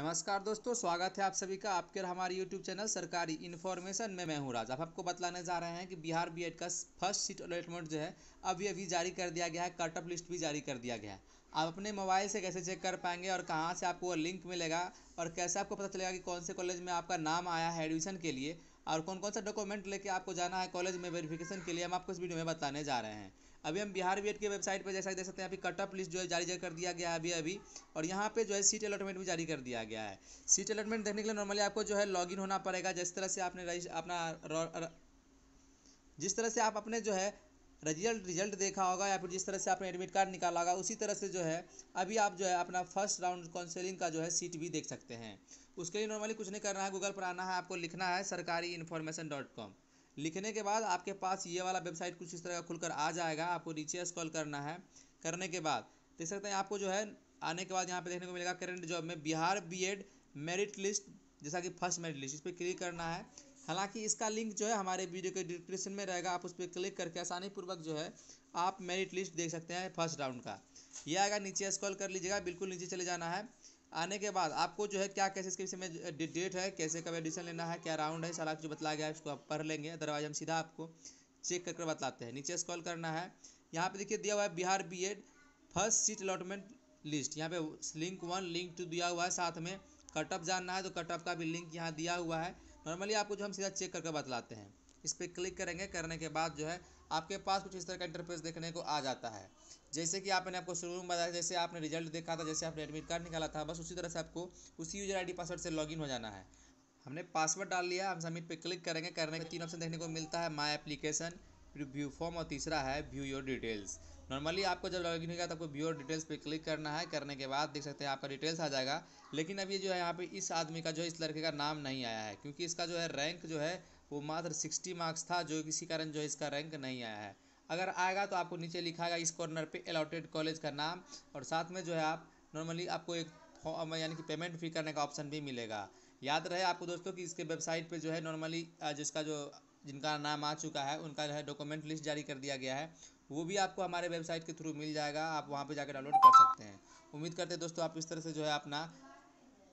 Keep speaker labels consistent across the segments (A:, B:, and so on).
A: नमस्कार दोस्तों स्वागत है आप सभी का आपके हमारे यूट्यूब चैनल सरकारी इन्फॉर्मेशन में मैं हूं राज आप आपको बतलाने जा रहे हैं कि बिहार बीएड का फर्स्ट सीट अलॉटमेंट जो है अभी अभी जारी कर दिया गया है कटअप लिस्ट भी जारी कर दिया गया है आप अपने मोबाइल से कैसे चेक कर पाएंगे और कहाँ से आपको लिंक मिलेगा और कैसे आपको पता चलेगा कि कौन से कॉलेज में आपका नाम आया है एडमिशन के लिए और कौन कौन सा डॉक्यूमेंट लेके आपको जाना है कॉलेज में वेरिफिकेशन के लिए हम आपको इस वीडियो में बताने जा रहे हैं अभी हम बिहार बी की वेबसाइट पर जैसा देख सकते हैं अभी कटअप लिस्ट जो है जारी कर दिया गया है अभी अभी और यहाँ पे जो है सीट अलॉटमेंट भी जारी कर दिया गया है सीट अलॉटमेंट देखने के लिए नॉर्मली आपको जो है लॉगिन होना पड़ेगा जिस तरह से आपने अपना जिस तरह से आप अपने जो है रिजल्ट रिजल्ट देखा होगा या फिर जिस तरह से आपने एडमिट कार्ड निकाला होगा उसी तरह से जो है अभी आप जो है अपना फर्स्ट राउंड काउंसलिंग का जो है सीट भी देख सकते हैं उसके लिए नॉर्मली कुछ नहीं करना है गूगल पर आना है आपको लिखना है सरकारी इन्फॉर्मेशन डॉट कॉम लिखने के बाद आपके पास ये वाला वेबसाइट कुछ इस तरह का खुलकर आ जाएगा आपको नीचे स्कॉल करना है करने के बाद देख सकते हैं आपको जो है आने के बाद यहाँ पे देखने को मिलेगा करेंट जॉब में बिहार बीएड मेरिट लिस्ट जैसा कि फर्स्ट मेरिट लिस्ट इस पर क्लिक करना है हालांकि इसका लिंक जो है हमारे वीडियो के डिस्क्रिप्शन में रहेगा आप उस पर क्लिक करके आसानीपूर्वक जो है आप मेरिट लिस्ट देख सकते हैं फर्स्ट राउंड का यह आएगा नीचे स्क्रॉल कर लीजिएगा बिल्कुल नीचे चले जाना है आने के बाद आपको जो है क्या कैसे इसके विषय में डेट है कैसे कब एडिशन लेना है क्या राउंड है सारा जो बतला गया है उसको आप पढ़ लेंगे अदरवाइज हम सीधा आपको चेक कर कर बताते हैं नीचे स्कॉल करना है यहाँ पे देखिए दिया हुआ है Bihar B first seat allotment list यहाँ पे लिंक वन लिंक टू दिया हुआ है साथ में कटअप जानना है तो कटअप का भी लिंक यहाँ दिया हुआ है नॉर्मली आपको जो हम सीधा चेक करके बतलाते हैं इस पर क्लिक करेंगे करने के बाद जो है आपके पास कुछ इस तरह का इंटरफेस देखने को आ जाता है जैसे कि आपने आपको शुरू में बताया जैसे आपने रिजल्ट देखा था जैसे आपने एडमिट कार्ड निकाला था बस उसी तरह से आपको उसी यूजर आई पासवर्ड से लॉगिन हो जाना है हमने पासवर्ड डाल लिया हम सबमिट पर क्लिक करेंगे करने के तीन ऑप्शन देखने को मिलता है माई एप्लीकेशन फिर व्यू फॉर्म और तीसरा है व्यू योर डिटेल्स नॉर्मली आपको जब लॉगिन होगा तो आपको व्यू योर डिटेल्स पे क्लिक करना है करने के बाद देख सकते हैं आपका डिटेल्स आ जाएगा लेकिन अभी जो है यहाँ पे इस आदमी का जो है इस लड़के का नाम नहीं आया है क्योंकि इसका जो है रैंक जो है वो मात्र सिक्सटी मार्क्स था जो किसी कारण जो इसका रैंक नहीं आया है अगर आएगा तो आपको नीचे लिखा गया इस कॉर्नर पे अलॉटेड कॉलेज का नाम और साथ में जो है आप नॉर्मली आपको एक फॉर्म यानी कि पेमेंट फी करने का ऑप्शन भी मिलेगा याद रहे आपको दोस्तों कि इसके वेबसाइट पे जो है नॉर्मली जिसका जो जिनका नाम आ चुका है उनका जो है डॉक्यूमेंट लिस्ट जारी कर दिया गया है वो भी आपको हमारे वेबसाइट के थ्रू मिल जाएगा आप वहाँ पर जाकर डाउनलोड कर सकते हैं उम्मीद करते हैं दोस्तों आप इस तरह से जो है अपना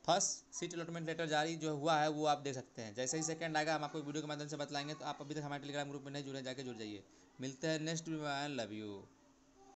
A: फर्स्ट सीट अलॉटमेंट लेटर जारी जो हुआ है वो आप देख सकते हैं जैसे ही सेकंड आएगा हम आपको वीडियो के माध्यम से बताएंगे तो आप अभी तक हमारे टेलीग्राम ग्रुप में नहीं जुड़े जाकर जुड़ जाइए मिलते हैं next video I love you